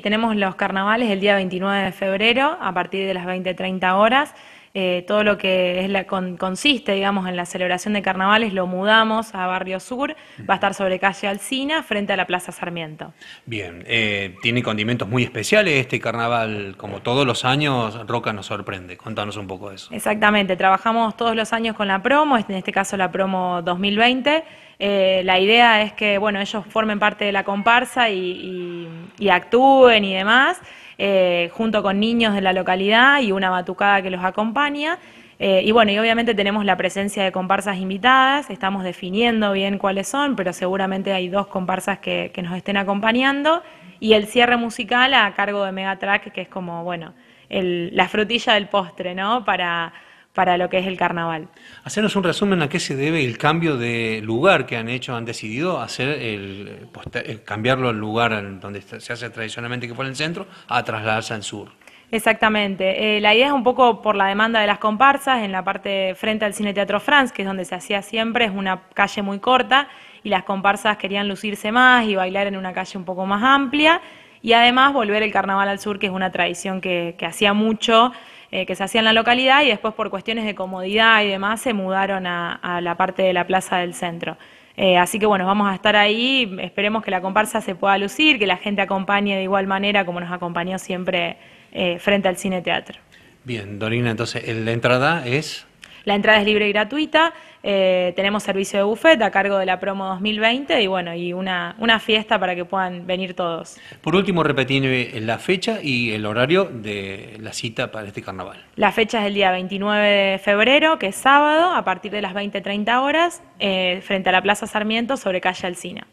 Tenemos los carnavales el día 29 de febrero a partir de las 20.30 horas. Eh, todo lo que es la, consiste, digamos, en la celebración de carnavales, lo mudamos a Barrio Sur, va a estar sobre calle Alcina, frente a la Plaza Sarmiento. Bien, eh, tiene condimentos muy especiales este carnaval, como todos los años, Roca nos sorprende, contanos un poco de eso. Exactamente, trabajamos todos los años con la promo, en este caso la promo 2020, eh, la idea es que, ellos formen parte de la comparsa y actúen y demás, eh, junto con niños de la localidad y una batucada que los acompaña. Eh, y bueno, y obviamente tenemos la presencia de comparsas invitadas, estamos definiendo bien cuáles son, pero seguramente hay dos comparsas que, nos estén acompañando. Y el cierre musical a cargo de Megatrack, que es como, bueno, la frutilla del postre, ¿no? Para, para lo que es el carnaval. Hacernos un resumen a qué se debe el cambio de lugar que han hecho, han decidido hacer eh, cambiarlo al lugar donde se hace tradicionalmente que fue el centro, a trasladarse al sur. Exactamente. Eh, la idea es un poco por la demanda de las comparsas, en la parte frente al Cine Teatro France, que es donde se hacía siempre, es una calle muy corta y las comparsas querían lucirse más y bailar en una calle un poco más amplia y además volver el carnaval al sur, que es una tradición que, hacía mucho, eh, que se hacía en la localidad y después por cuestiones de comodidad y demás se mudaron a, la parte de la plaza del centro. Eh, así que bueno, vamos a estar ahí, esperemos que la comparsa se pueda lucir, que la gente acompañe de igual manera como nos acompañó siempre eh, frente al cine teatro. Bien, Dorina, entonces la entrada es... La entrada es libre y gratuita, eh, tenemos servicio de buffet a cargo de la promo 2020 y bueno, y una, una fiesta para que puedan venir todos. Por último, repetirme la fecha y el horario de la cita para este carnaval. La fecha es el día 29 de febrero, que es sábado, a partir de las 20.30 horas, eh, frente a la Plaza Sarmiento sobre calle Alcina.